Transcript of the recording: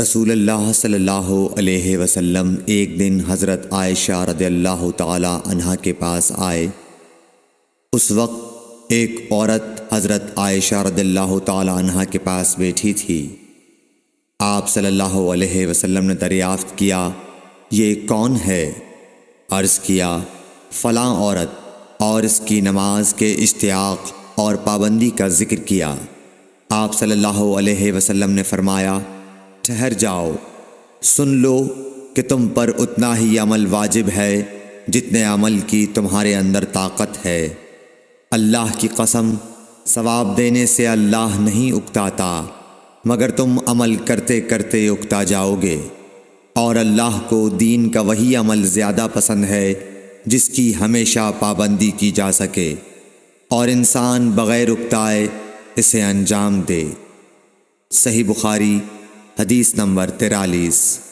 रसूलुल्लाह सल्लल्लाहु अलैहि वसल्लम एक दिन हज़रत आयशा रदियल्लाहु ताला अन्हा के पास आए उस वक्त एक औरत हज़रत आयशा रदियल्लाहु ताला अन्हा के पास बैठी थी आप सल्लल्लाहु अलैहि वसल्लम ने दरियाफ़त किया ये कौन है अर्ज़ किया फ़लाँ औरत और इसकी नमाज के इश्तियाक़ और पाबंदी का ज़िक्र किया आप सल्लल्लाहु अलैहि वसल्लम ने फ़रमाया ठहर जाओ सुन लो कि तुम पर उतना ही अमल वाजिब है जितने अमल की तुम्हारे अंदर ताकत है अल्लाह की कसम सवाब देने से अल्लाह नहीं उकताता मगर तुम अमल करते करते उकता जाओगे और अल्लाह को दीन का वही अमल ज़्यादा पसंद है जिसकी हमेशा पाबंदी की जा सके और इंसान बग़ैर उकताए इसे अंजाम दे सही बुखारी हदीस नंबर तिरालीस